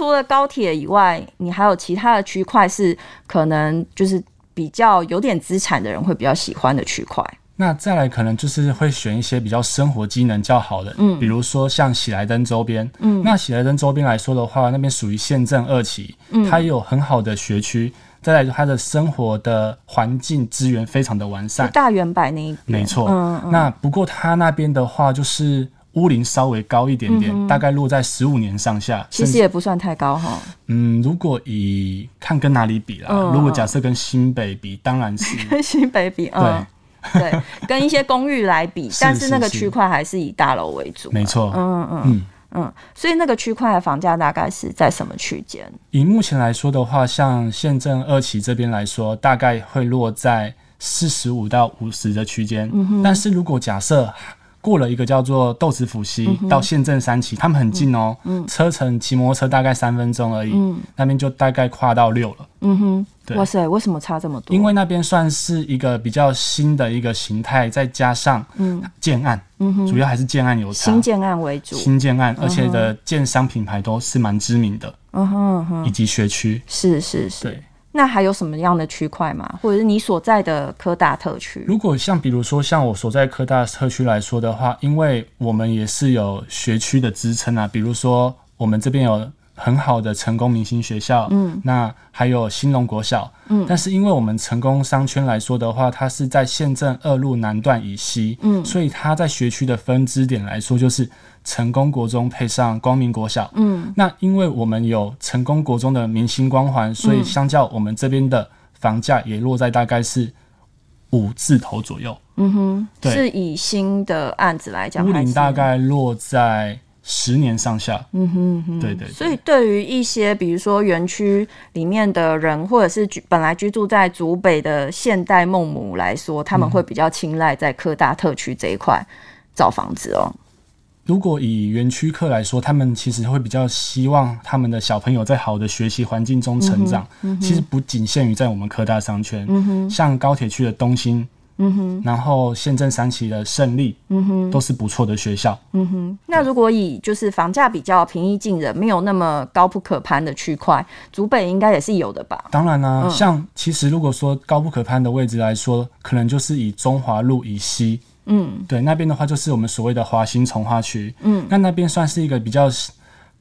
除了高铁以外，你还有其他的区块是可能就是比较有点资产的人会比较喜欢的区块。那再来可能就是会选一些比较生活机能较好的，嗯，比如说像喜来登周边，嗯，那喜来登周边来说的话，那边属于县镇二嗯，它有很好的学区，再来就它的生活的环境资源非常的完善，大原百那没错。嗯那不过它那边的话就是。屋龄稍微高一点点，大概落在十五年上下，其实也不算太高哈。嗯，如果以看跟哪里比啦，如果假设跟新北比，当然是跟 新北比，对对，跟一些公寓来比，但是那个区块还是以大楼为主，没错，嗯嗯嗯嗯，所以那个区块的房价大概是在什么区间？以目前来说的话，像县政二期这边来说，大概会落在四十五到五十的区间。嗯但是如果假设。过了一个叫做豆子府溪到县镇三期，他们很近哦，嗯，车程骑摩托车大概三分钟而已，嗯，那边就大概跨到六了，嗯哼，对，哇塞，为什么差这么多？因为那边算是一个比较新的一个形态，再加上建案，嗯哼，主要还是建案有新建案为主，新建案，而且的建商品牌都是蛮知名的，嗯哼，以及学区，是是是，对。那还有什么样的区块吗？或者是你所在的科大特区？如果像比如说像我所在科大特区来说的话，因为我们也是有学区的支撑啊，比如说我们这边有。很好的成功明星学校，嗯，那还有新隆国小，嗯，但是因为我们成功商圈来说的话，它是在县镇二路南段以西，嗯，所以它在学区的分支点来说，就是成功国中配上光明国小，嗯，那因为我们有成功国中的明星光环，所以相较我们这边的房价也落在大概是五字头左右，嗯哼，是以新的案子来讲，屋顶大概落在。十年上下，嗯哼，对对。所以对于一些比如说园区里面的人，或者是居本来居住在祖北的现代孟母来说，他们会比较青睐在科大特区这一块造房子哦。如果以园区客来说，他们其实会比较希望他们的小朋友在好的学习环境中成长，其实不仅限于在我们科大商圈，像高铁区的东兴。嗯哼，然后宪政三期的胜利，嗯哼，都是不错的学校，嗯哼。那如果以就是房价比较平易近人，没有那么高不可攀的区块，竹北应该也是有的吧？当然啦，像其实如果说高不可攀的位置来说，可能就是以中华路以西，嗯，对，那边的话就是我们所谓的华新从化区，嗯，那那边算是一个比较。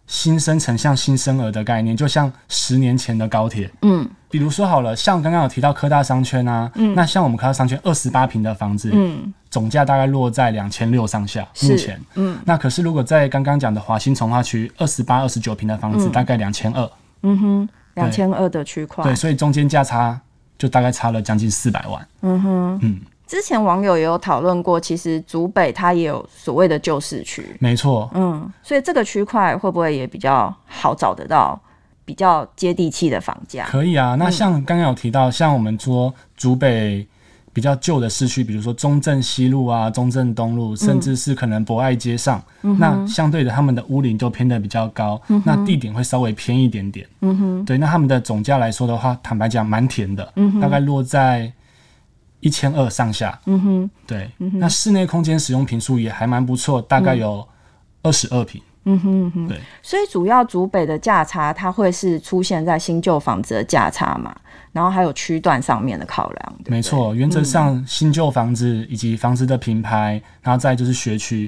新生成像新生儿的概念，就像十年前的高铁。嗯，比如说好了，像刚刚有提到科大商圈啊，嗯，那像我们科大商圈二十八平的房子，嗯，总价大概落在两千六上下。目前，嗯，那可是如果在刚刚讲的华新从化区二十八、二十九平的房子，大概两千二。嗯哼，两千二的区块。对，所以中间价差就大概差了将近四百万。嗯哼，嗯。之前网友也有讨论过，其实竹北它也有所谓的旧市区，没错，嗯，所以这个区块会不会也比较好找得到比较接地气的房价？可以啊，那像刚刚有提到，像我们说竹北比较旧的市区，比如说中正西路啊、中正东路，甚至是可能博爱街上，那相对的他们的屋龄就偏的比较高，那地点会稍微偏一点点，嗯哼，对，那他们的总价来说的话，坦白讲蛮甜的，大概落在。一千二上下，嗯哼，对，那室内空间使用频数也还蛮不错，大概有二十二平。嗯哼，对，所以主要主北的价差，它会是出现在新旧房子的价差嘛，然后还有区段上面的考量，没错，原则上新旧房子以及房子的品牌，然后再就是学区。